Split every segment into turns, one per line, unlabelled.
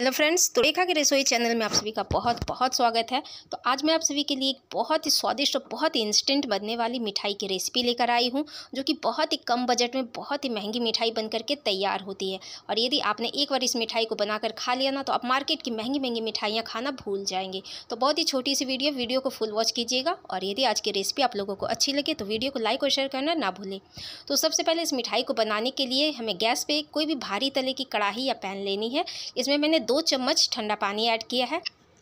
hello friends तो रेखा के रसोई चैनल में आप सभी का बहुत बहुत स्वागत है तो आज मैं आप सभी के लिए एक बहुत ही स्वादिष्ट और बहुत ही इंस्टेंट बनने वाली मिठाई की रेसिपी लेकर आई हूँ जो कि बहुत ही कम बजट में बहुत ही महंगी मिठाई बन करके तैयार होती है और यदि आपने एक बार इस मिठाई को बनाकर खा लिया ना तो आप मार्केट की महंगी महंगी मिठाइयाँ खाना भूल जाएंगे तो बहुत ही छोटी सी वीडियो वीडियो को फुल वॉच कीजिएगा और यदि आज की रेसिपी आप लोगों को अच्छी लगे तो वीडियो को लाइक और शेयर करना ना भूलें तो सबसे पहले इस मिठाई को बनाने के लिए हमें गैस पर कोई भी भारी तले की कड़ाही या पैन लेनी है इसमें मैंने दो चम्मच ठंडा पानी ऐड किया है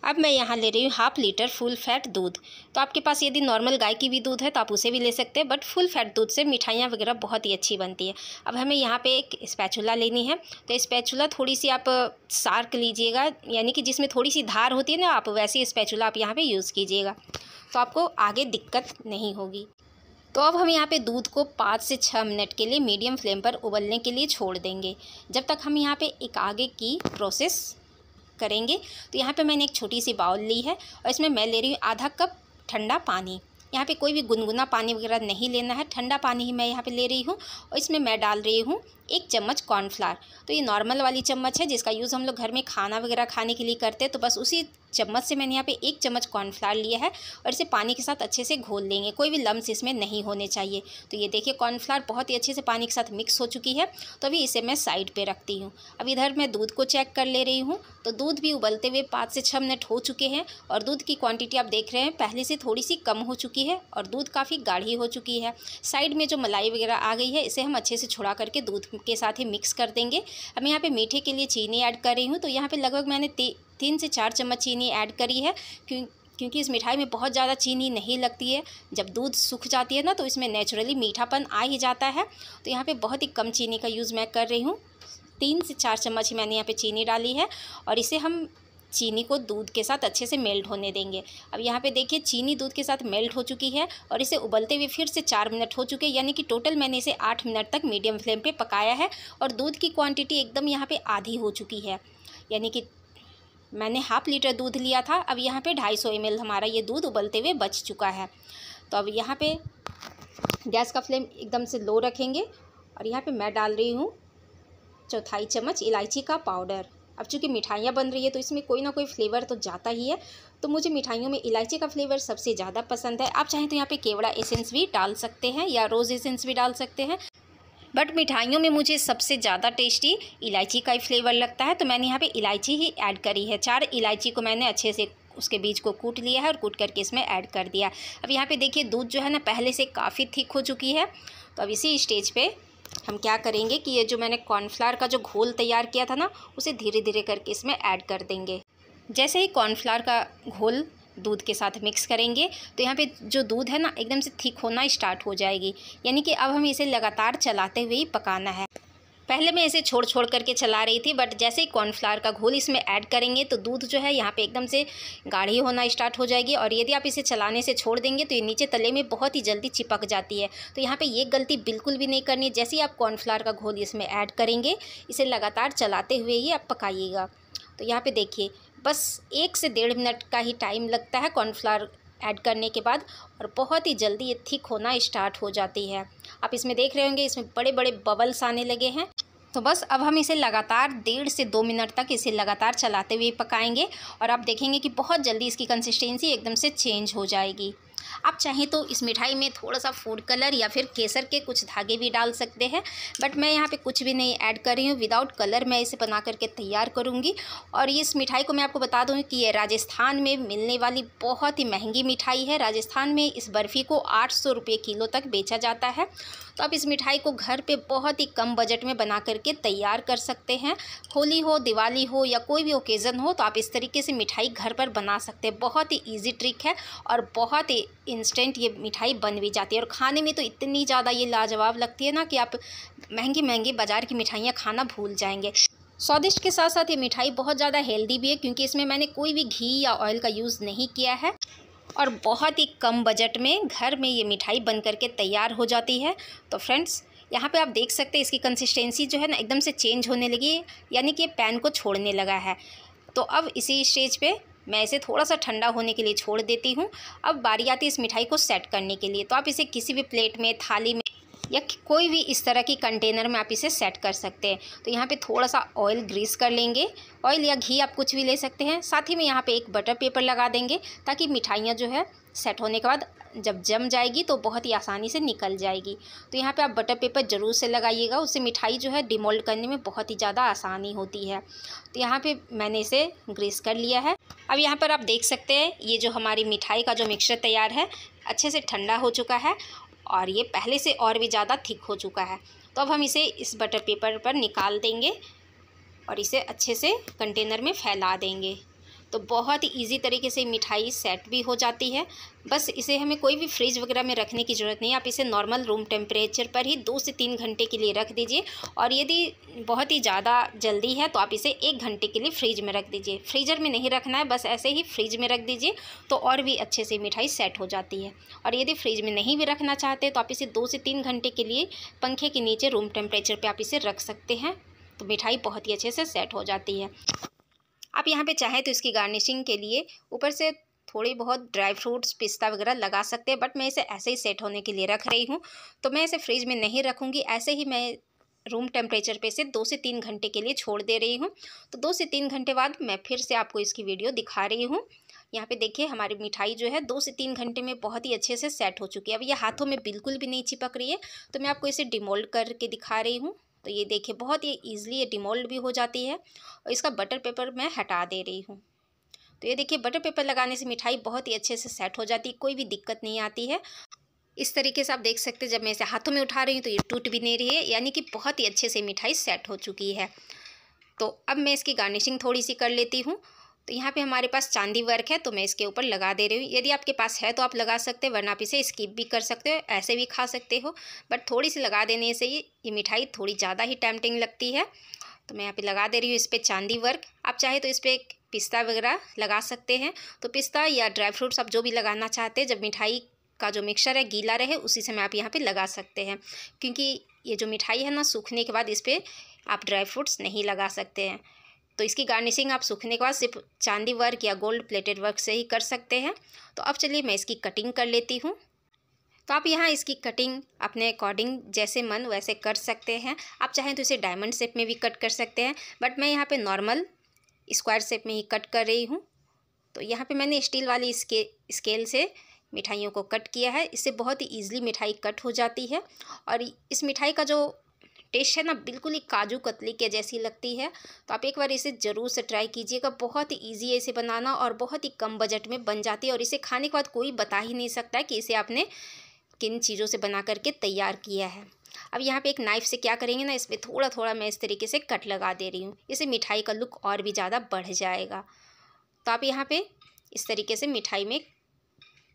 अब मैं यहाँ ले रही हूँ हाफ लीटर फुल फैट दूध तो आपके पास यदि नॉर्मल गाय की भी दूध है तो आप उसे भी ले सकते हैं बट फुल फैट दूध से मिठाइयाँ वगैरह बहुत ही अच्छी बनती है अब हमें यहाँ पे एक स्पैचुला लेनी है तो स्पैचुला थोड़ी सी आप सार्क लीजिएगा यानी कि जिसमें थोड़ी सी धार होती है ना आप वैसे स्पैचुला आप यहाँ पर यूज़ कीजिएगा तो आपको आगे दिक्कत नहीं होगी तो अब हम यहाँ पे दूध को पाँच से छः मिनट के लिए मीडियम फ्लेम पर उबलने के लिए छोड़ देंगे जब तक हम यहाँ पे एक आगे की प्रोसेस करेंगे तो यहाँ पे मैंने एक छोटी सी बाउल ली है और इसमें मैं ले रही हूँ आधा कप ठंडा पानी यहाँ पे कोई भी गुनगुना पानी वगैरह नहीं लेना है ठंडा पानी ही मैं यहाँ पे ले रही हूँ और इसमें मैं डाल रही हूँ एक चम्मच कॉर्नफ्लावर तो ये नॉर्मल वाली चम्मच है जिसका यूज़ हम लोग घर में खाना वगैरह खाने के लिए करते हैं तो बस उसी चम्मच से मैंने यहाँ पे एक चम्मच कॉर्नफ्लावर लिया है और इसे पानी के साथ अच्छे से घोल लेंगे कोई भी लम्ब इसमें नहीं होने चाहिए तो ये देखिए कॉर्नफ्लावर बहुत ही अच्छे से पानी के साथ मिक्स हो चुकी है तो अभी इसे मैं साइड पर रखती हूँ अब इधर मैं दूध को चेक कर ले रही हूँ तो दूध भी उबलते हुए पाँच से छः मिनट हो चुके हैं और दूध की क्वान्टिटी आप देख रहे हैं पहले से थोड़ी सी कम हो चुकी है और दूध काफ़ी गाढ़ी हो चुकी है साइड में जो मलाई वगैरह आ गई है इसे हम अच्छे से छुड़ा करके दूध के साथ ही मिक्स कर देंगे अब यहाँ पर मीठे के लिए चीनी ऐड कर रही हूँ तो यहाँ पर लगभग मैंने तीन से चार चम्मच चीनी ऐड करी है क्यों क्योंकि इस मिठाई में बहुत ज़्यादा चीनी नहीं लगती है जब दूध सूख जाती है ना तो इसमें नेचुरली मीठापन आ ही जाता है तो यहाँ पे बहुत ही कम चीनी का यूज़ मैं कर रही हूँ तीन से चार चम्मच ही मैंने यहाँ पे चीनी डाली है और इसे हम चीनी को दूध के साथ अच्छे से मेल्ट होने देंगे अब यहाँ पे देखिए चीनी दूध के साथ मेल्ट हो चुकी है और इसे उबलते हुए फिर से चार मिनट हो चुके हैं यानी कि टोटल मैंने इसे आठ मिनट तक मीडियम फ्लेम पे पकाया है और दूध की क्वांटिटी एकदम यहाँ पे आधी हो चुकी है यानी कि मैंने हाफ लीटर दूध लिया था अब यहाँ पे ढाई सौ एम हमारा ये दूध उबलते हुए बच चुका है तो अब यहाँ पे गैस का फ्लेम एकदम से लो रखेंगे और यहाँ पे मैं डाल रही हूँ चौथाई चम्मच इलायची का पाउडर अब चूँकि मिठाइयाँ बन रही है तो इसमें कोई ना कोई फ्लेवर तो जाता ही है तो मुझे मिठाइयों में इलायची का फ्लेवर सबसे ज़्यादा पसंद है आप चाहें तो यहाँ पे केवड़ा एसेंस भी डाल सकते हैं या रोज़ एसेंस भी डाल सकते हैं बट मिठाइयों में मुझे सबसे ज़्यादा टेस्टी इलायची का ही फ्लेवर लगता है तो मैंने यहाँ पे इलायची ही ऐड करी है चार इलायची को मैंने अच्छे से उसके बीज को कूट लिया है और कूट करके इसमें ऐड कर दिया अब यहाँ पे देखिए दूध जो है ना पहले से काफ़ी थिक हो चुकी है तो अब इसी स्टेज पर हम क्या करेंगे कि ये जो मैंने कॉर्नफ्लावर का जो घोल तैयार किया था ना उसे धीरे धीरे करके इसमें ऐड कर देंगे जैसे ही कॉर्नफ्लावर का घोल दूध के साथ मिक्स करेंगे तो यहाँ पे जो दूध है ना एकदम से थिक होना स्टार्ट हो जाएगी यानी कि अब हमें इसे लगातार चलाते हुए ही पकाना है पहले मैं इसे छोड़ छोड़ करके चला रही थी बट जैसे ही कॉर्नफ्लावर का घोल इसमें ऐड करेंगे तो दूध जो है यहाँ पे एकदम से गाढ़ी होना स्टार्ट हो जाएगी और यदि आप इसे चलाने से छोड़ देंगे तो ये नीचे तले में बहुत ही जल्दी चिपक जाती है तो यहाँ पे ये गलती बिल्कुल भी नहीं करनी है जैसे ही आप कॉर्नफ्लावर का घोल इसमें ऐड करेंगे इसे लगातार चलाते हुए ही आप पकाइएगा तो यहाँ पर देखिए बस एक से डेढ़ मिनट का ही टाइम लगता है कॉर्नफ्लावर ऐड करने के बाद और बहुत ही जल्दी ये थिक होना स्टार्ट हो जाती है आप इसमें देख रहे होंगे इसमें बड़े बड़े बबल्स आने लगे हैं तो बस अब हम इसे लगातार डेढ़ से दो मिनट तक इसे लगातार चलाते हुए पकाएंगे और आप देखेंगे कि बहुत जल्दी इसकी कंसिस्टेंसी एकदम से चेंज हो जाएगी आप चाहें तो इस मिठाई में थोड़ा सा फूड कलर या फिर केसर के कुछ धागे भी डाल सकते हैं बट मैं यहाँ पे कुछ भी नहीं ऐड कर रही हूँ विदाउट कलर मैं इसे बना करके तैयार करूँगी और इस मिठाई को मैं आपको बता दूँ कि ये राजस्थान में मिलने वाली बहुत ही महंगी मिठाई है राजस्थान में इस बर्फ़ी को आठ सौ रुपये किलो तक बेचा जाता है तो आप इस मिठाई को घर पर बहुत ही कम बजट में बना करके तैयार कर सकते हैं होली हो दिवाली हो या कोई भी ओकेज़न हो तो आप इस तरीके से मिठाई घर पर बना सकते हैं बहुत ही ईजी ट्रिक है और बहुत ही इंस्टेंट ये मिठाई बन भी जाती है और खाने में तो इतनी ज़्यादा ये लाजवाब लगती है ना कि आप महंगी महंगी बाज़ार की मिठाइयाँ खाना भूल जाएंगे स्वादिष्ट के साथ साथ ये मिठाई बहुत ज़्यादा हेल्दी भी है क्योंकि इसमें मैंने कोई भी घी या ऑयल का यूज़ नहीं किया है और बहुत ही कम बजट में घर में ये मिठाई बन करके तैयार हो जाती है तो फ्रेंड्स यहाँ पे आप देख सकते हैं इसकी कंसिस्टेंसी जो है ना एकदम से चेंज होने लगी यानी कि पैन को छोड़ने लगा है तो अब इसी स्टेज पे मैं इसे थोड़ा सा ठंडा होने के लिए छोड़ देती हूँ अब बारी आती इस मिठाई को सेट करने के लिए तो आप इसे किसी भी प्लेट में थाली में या कोई भी इस तरह की कंटेनर में आप इसे सेट कर सकते हैं तो यहाँ पे थोड़ा सा ऑयल ग्रीस कर लेंगे ऑयल या घी आप कुछ भी ले सकते हैं साथ ही में यहाँ पे एक बटर पेपर लगा देंगे ताकि मिठाइयाँ जो है सेट होने के बाद जब जम जाएगी तो बहुत ही आसानी से निकल जाएगी तो यहाँ पे आप बटर पेपर ज़रूर से लगाइएगा उससे मिठाई जो है डिमोल्ड करने में बहुत ही ज़्यादा आसानी होती है तो यहाँ पर मैंने इसे ग्रीस कर लिया है अब यहाँ पर आप देख सकते हैं ये जो हमारी मिठाई का जो मिक्सचर तैयार है अच्छे से ठंडा हो चुका है और ये पहले से और भी ज़्यादा थिक हो चुका है तो अब हम इसे इस बटर पेपर पर निकाल देंगे और इसे अच्छे से कंटेनर में फैला देंगे तो बहुत ही ईजी तरीके से मिठाई सेट भी हो जाती है बस इसे हमें कोई भी फ्रिज वगैरह में रखने की ज़रूरत नहीं आप इसे नॉर्मल रूम टेम्परेचर पर ही दो से तीन घंटे के लिए रख दीजिए और यदि बहुत ही ज़्यादा जल्दी है तो आप इसे एक घंटे के लिए फ्रिज में रख दीजिए फ्रीजर में नहीं रखना है बस ऐसे ही फ्रिज में रख दीजिए तो और भी अच्छे से मिठाई सेट हो जाती है और यदि फ्रिज में नहीं भी रखना चाहते तो आप इसे दो से तीन घंटे के लिए पंखे के नीचे रूम टेम्परेचर पर आप इसे रख सकते हैं तो मिठाई बहुत ही अच्छे से सेट हो जाती है आप यहाँ पे चाहें तो इसकी गार्निशिंग के लिए ऊपर से थोड़ी बहुत ड्राई फ्रूट्स पिस्ता वगैरह लगा सकते हैं बट मैं इसे ऐसे ही सेट होने के लिए रख रही हूँ तो मैं इसे फ्रिज में नहीं रखूँगी ऐसे ही मैं रूम टेम्परेचर पे इसे दो से तीन घंटे के लिए छोड़ दे रही हूँ तो दो से तीन घंटे बाद मैं फिर से आपको इसकी वीडियो दिखा रही हूँ यहाँ पे देखिए हमारी मिठाई जो है दो से तीन घंटे में बहुत ही अच्छे से सेट हो चुकी है अब ये हाथों में बिल्कुल भी नहीं चिपक रही है तो मैं आपको इसे डिमोल्ड करके दिखा रही हूँ तो ये देखिए बहुत ही ईजिली ये डिमोल्ड भी हो जाती है और इसका बटर पेपर मैं हटा दे रही हूँ तो ये देखिए बटर पेपर लगाने से मिठाई बहुत ही अच्छे से सेट हो जाती है कोई भी दिक्कत नहीं आती है इस तरीके से आप देख सकते हैं जब मैं इसे हाथों में उठा रही हूँ तो ये टूट भी नहीं रही है यानी कि बहुत ही अच्छे से मिठाई सेट हो चुकी है तो अब मैं इसकी गार्निशिंग थोड़ी सी कर लेती हूँ तो यहाँ पे हमारे पास चांदी वर्क है तो मैं इसके ऊपर लगा दे रही हूँ यदि आपके पास है तो आप लगा सकते हैं वरना आप इसे स्किप भी कर सकते हो ऐसे भी खा सकते हो बट थोड़ी सी लगा देने से ही ये मिठाई थोड़ी ज़्यादा ही टैमटिंग लगती है तो मैं यहाँ पे लगा दे रही हूँ इस पर चांदी वर्क आप चाहे तो इस पर पिस्ता वगैरह लगा सकते हैं तो पिस्ता या ड्राई फ्रूट्स आप जो भी लगाना चाहते हैं जब मिठाई का जो मिक्सर है गीला रहे उसी समय आप यहाँ पे लगा सकते हैं क्योंकि ये जो मिठाई है ना सूखने के बाद इस पर आप ड्राई फ्रूट्स नहीं लगा सकते हैं तो इसकी गार्निशिंग आप सूखने के बाद सिर्फ चांदी वर्क या गोल्ड प्लेटेड वर्क से ही कर सकते हैं तो अब चलिए मैं इसकी कटिंग कर लेती हूँ तो आप यहाँ इसकी कटिंग अपने अकॉर्डिंग जैसे मन वैसे कर सकते हैं आप चाहें तो इसे डायमंड शेप में भी कट कर सकते हैं बट मैं यहाँ पे नॉर्मल स्क्वायर शेप में ही कट कर रही हूँ तो यहाँ पे मैंने स्टील वाली इसके स्केल से मिठाइयों को कट किया है इससे बहुत ही ईजिली मिठाई कट हो जाती है और इस मिठाई का जो टेस्ट है ना बिल्कुल ही काजू कतली के जैसी लगती है तो आप एक बार इसे ज़रूर से ट्राई कीजिएगा बहुत ही ईजी है इसे बनाना और बहुत ही कम बजट में बन जाती है और इसे खाने के बाद कोई बता ही नहीं सकता कि इसे आपने किन चीज़ों से बना करके तैयार किया है अब यहाँ पे एक नाइफ़ से क्या करेंगे ना इसमें थोड़ा थोड़ा मैं इस तरीके से कट लगा दे रही हूँ इससे मिठाई का लुक और भी ज़्यादा बढ़ जाएगा तो आप यहाँ पे इस तरीके से मिठाई में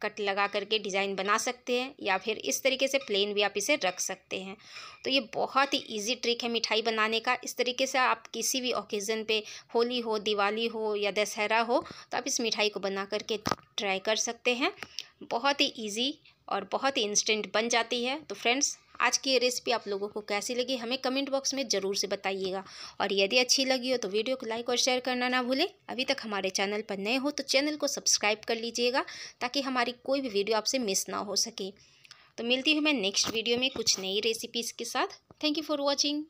कट लगा करके डिज़ाइन बना सकते हैं या फिर इस तरीके से प्लेन भी आप इसे रख सकते हैं तो ये बहुत ही इजी ट्रिक है मिठाई बनाने का इस तरीके से आप किसी भी ओकेज़न पे होली हो दिवाली हो या दशहरा हो तो आप इस मिठाई को बना करके ट्राई कर सकते हैं बहुत ही ईजी और बहुत ही इंस्टेंट बन जाती है तो फ्रेंड्स आज की ये रेसिपी आप लोगों को कैसी लगी हमें कमेंट बॉक्स में ज़रूर से बताइएगा और यदि अच्छी लगी हो तो वीडियो को लाइक और शेयर करना ना भूलें अभी तक हमारे चैनल पर नए हो तो चैनल को सब्सक्राइब कर लीजिएगा ताकि हमारी कोई भी वीडियो आपसे मिस ना हो सके तो मिलती हूँ मैं नेक्स्ट वीडियो में कुछ नई रेसिपीज़ के साथ थैंक यू फॉर वॉचिंग